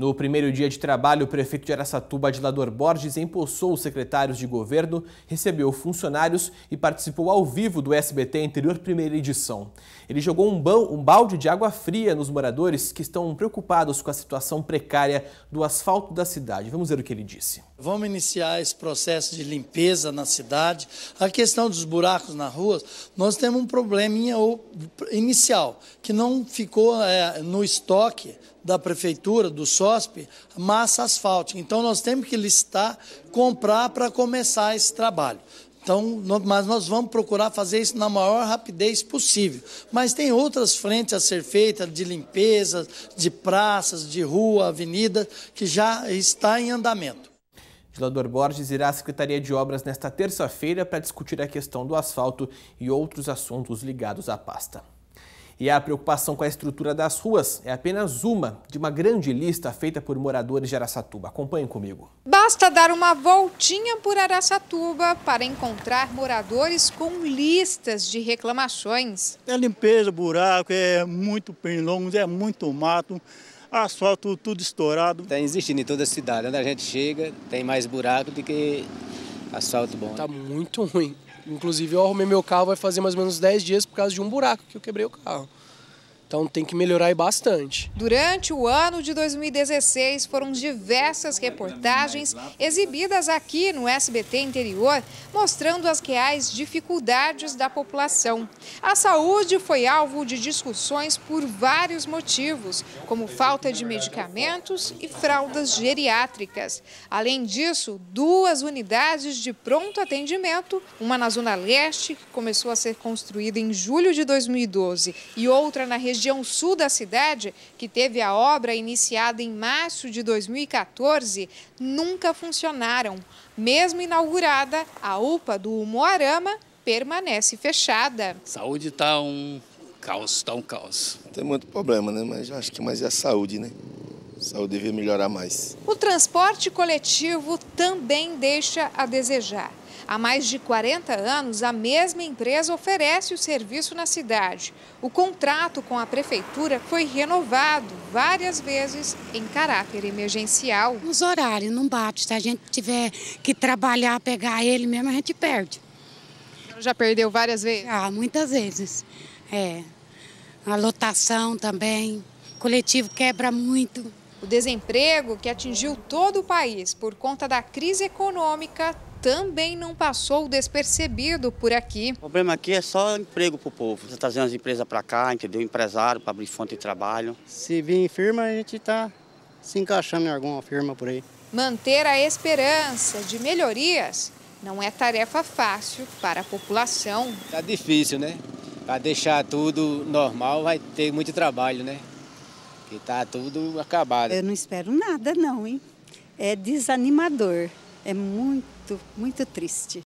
No primeiro dia de trabalho, o prefeito de Aracatuba, Adilador Borges, empossou os secretários de governo, recebeu funcionários e participou ao vivo do SBT Interior Primeira Edição. Ele jogou um, balde de água fria nos moradores que estão preocupados com a situação precária do asfalto da cidade. Vamos ver o que ele disse. Vamos iniciar esse processo de limpeza na cidade. A questão dos buracos na rua, nós temos um probleminha inicial, que não ficou é, no estoque da prefeitura, do SOSP, massa asfáltica. Então nós temos que listar, comprar para começar esse trabalho. Então, mas nós vamos procurar fazer isso na maior rapidez possível. Mas tem outras frentes a ser feitas de limpeza, de praças, de rua, avenida, que já está em andamento. Zelador Borges irá à Secretaria de Obras nesta terça-feira para discutir a questão do asfalto e outros assuntos ligados à pasta. E a preocupação com a estrutura das ruas é apenas uma de uma grande lista feita por moradores de Araçatuba. Acompanhe comigo. Basta dar uma voltinha por Araçatuba para encontrar moradores com listas de reclamações. É limpeza, buraco, é muito pernilongo, é muito mato asfalto tudo estourado. Está existindo em toda a cidade. Onde a gente chega, tem mais buraco do que asfalto bom. Está muito ruim. Inclusive, eu arrumei meu carro vai fazer mais ou menos 10 dias por causa de um buraco que eu quebrei o carro. Então tem que melhorar bastante. Durante o ano de 2016 foram diversas reportagens exibidas aqui no SBT Interior, mostrando as reais dificuldades da população. A saúde foi alvo de discussões por vários motivos, como falta de medicamentos e fraldas geriátricas. Além disso, duas unidades de pronto atendimento, uma na Zona Leste, que começou a ser construída em julho de 2012, e outra na região região sul da cidade, que teve a obra iniciada em março de 2014, nunca funcionaram. Mesmo inaugurada, a UPA do Moarama permanece fechada. Saúde está um caos, está um caos. Tem muito problema, né? Mas acho que mais é a saúde, né? saúde devia melhorar mais. O transporte coletivo também deixa a desejar. Há mais de 40 anos, a mesma empresa oferece o serviço na cidade. O contrato com a prefeitura foi renovado várias vezes em caráter emergencial. Os horários não batem. Se a gente tiver que trabalhar, pegar ele mesmo, a gente perde. Já perdeu várias vezes? Ah, muitas vezes. É. A lotação também. O coletivo quebra muito. O desemprego, que atingiu todo o país por conta da crise econômica, também não passou despercebido por aqui. O problema aqui é só emprego para o povo. Trazer as empresas para cá, entendeu? Empresário para abrir fonte de trabalho. Se vir em firma, a gente está se encaixando em alguma firma por aí. Manter a esperança de melhorias não é tarefa fácil para a população. Está difícil, né? Para deixar tudo normal vai ter muito trabalho, né? Que está tudo acabado. Eu não espero nada não, hein? É desanimador. É muito, muito triste.